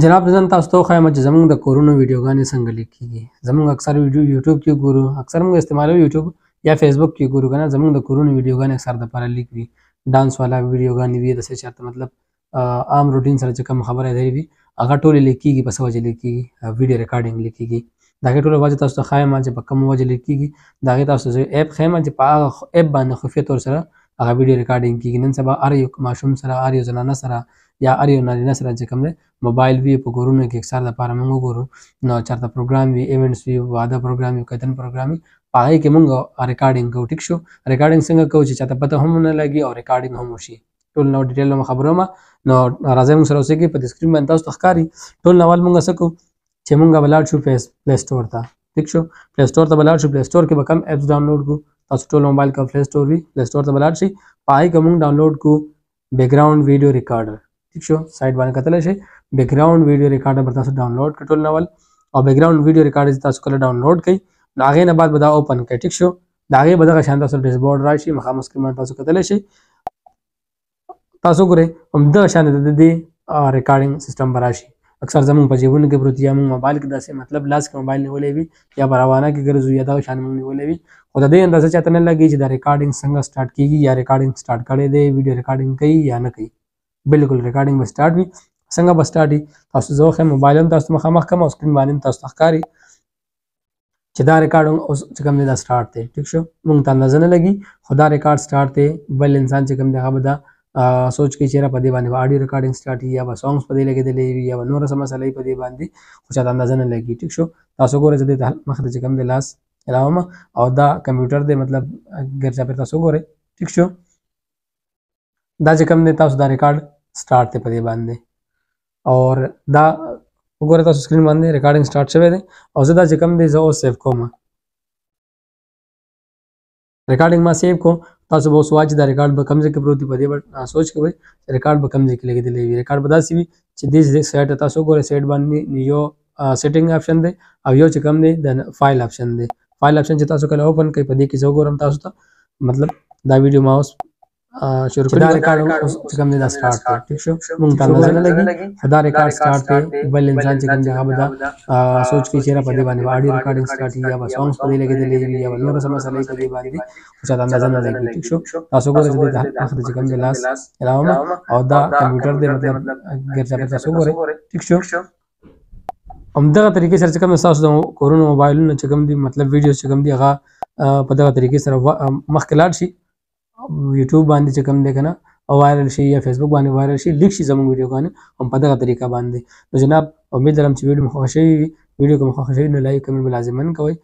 جناب زن تاسو ته خایم چې زمونږ د کورونو ویډیوګانې څنګه لیکيږي زمونږ اکثر ویډیو یوټیوب کې ګورو اکثر موږ استعمالو یوټیوب یا فیسبوک کې ګورو کنه زمونږ د کورونو ویډیوګانې اکثر د پر لیک وي ډانس والا ویډیوګانې وي د څه چاته مطلب عام روټین سره چې کوم خبره دی وي هغه ټول لیکيږي په سوجه لیکيږي ویډیو ریکارډینګ لیکيږي دا ټول واجه تاسو ته خایم چې په کوم وجه لیکيږي دا تاسو زه اپ خایم چې په اپ باندې خفیه تور سره هغه ویډیو ریکارډینګ کیږي نن سبا ار یو ماشوم سره ار یو زنانه سره या अरे नादिना सर जे कमरे मोबाइल वी पगोरु ने एक सार द पारा मंगो गोरु न चार प्रोग्राम वी इवेंट्स वी वादा प्रोग्राम वी कदन प्रोग्राम वी पाए के मंगो रिकॉर्डिंग को ठीक शो रिकॉर्डिंग संग को ची पता हम न लगी और रिकॉर्डिंग हम होशी टोल नौ डिटेल में खबरों में नौ राजा मुंग सरोसे की पर स्क्रीन में अंदाज तखकारी तो टोल नवाल मुंगा सको छे मुंगा बलार छु प्ले स्टोर था ठीक शो प्ले स्टोर तो बलार छु प्ले स्टोर के बकम एप्स डाउनलोड को तस टोल मोबाइल का प्ले स्टोर भी प्ले स्टोर तो बलार छी पाई कमुंग डाउनलोड को बैकग्राउंड वीडियो रिकॉर्डर ઠીક છો સાઈડ બાર કતલે છે બેકગ્રાઉન્ડ વિડીયો રેકોર્ડર પર તસો ડાઉનલોડ કટોલ નવલ او બેકગ્રાઉન્ડ વિડીયો રેકોર્ડર તસો કલે ડાઉનલોડ કઈ داغه نه بعد બધા ઓપન کړئ ઠیک شو داغه બધા شان تاسو ډیشبورډ راشي مخامخ سکرین تاسو کتلی شي تاسو ګورئ همدا شان د دې ریکارډینګ سیستم براشي اکثر زمون په جیبونو کې پروت یا مون موبایل کې داسې مطلب لاس کې موبایل نیولې وي یا بروانه کې ګرځو یا دا شان مون نیولې وي خو د دې اندازه چاته نه لګي چې دا ریکارډینګ څنګه سٹارټ کیږي یا ریکارډینګ سٹارټ کړي دی ویډیو ریکارډینګ کوي یا نه کوي بالکل ریکارډینګ به سٹارټ وي څنګه به سٹارټ وي تاسو زه خو موبایل هم تاسو مخامخ کوم او سکرین باندې تاسو ښکاری چې دا ریکارډ اوس چې کوم دا سٹارټ دی ٹھیک شو مونږ ته اندازه نه لګي خو دا ریکارډ سٹارټ دی بل انسان چې کوم دی هغه به دا سوچ کې چیرې په دې باندې اډیو ریکارډینګ سٹارټ یا به سونګز په دې لګیدلې وي یا به نور سم مسلې په دې باندې خو چا اندازه نه لګي ٹھیک شو تاسو ګورئ چې د مخ ته کوم دی لاس علاوه او دا کمپیوټر دی مطلب ګرځا پر تاسو ګورئ ٹھیک شو دا چې کوم دی تاسو دا ریکارډ سٹارټ ته پدې باندې اور دا وګوره تاسو سکرین باندې ریکارډینګ سٹارټ شوه دی او زه دا چې کوم دی زه اوس سیو کوم ریکارډینګ ما سیو کوم تاسو به سوچ دا ریکارډ به کم ځای کې پروت دی پدې بټ سوچ کوی ریکارډ به کم ځای کې لګیدلی وي ریکارډ به دا سی وي چې دې دې سیټ تاسو ګوره سیټ باندې یو سیټینګ آپشن دی او یو چې کوم دی د فایل آپشن دی فایل آپشن چې تاسو کله اوپن کوي پدې کې زه ګورم تاسو ته مطلب دا ویډیو ما اوس شروع کړو دا ریکارډ چې کوم دی دا سٹارټ ته ٹھیک شو مونږ ته نظر نه لګي دا ریکارډ سٹارټ ته بل انسان چې کوم دی هغه دا سوچ کې چیرې په دې باندې وایډیو ریکارډینګ سٹارټ یا به سونګز په دې لګي دی یا به نور سم مسئله په دې باندې او څه اندازه نه لګي ٹھیک شو تاسو ګورئ چې دا اخر چې کوم دی لاس علاوه او دا کمپیوټر دی مطلب ګرځا تاسو ګورئ ٹھیک شو همدغه طریقې سره چې کوم تاسو د کورونو موبایلونو چې کوم دی مطلب ویډیو چې کوم دی هغه په دغه طریقې سره مخکې لاړ شي یوټیوب باندې چې کوم دی کنه او وایرل شي یا فیسبوک باندې وایرل شي لیک شي زموږ ویډیوګان هم په دغه طریقه باندې نو جناب امید لرم چې ویډیو مخ خوښي ویډیو کوم خوښي نو لایک کمنټ لازمان کوئ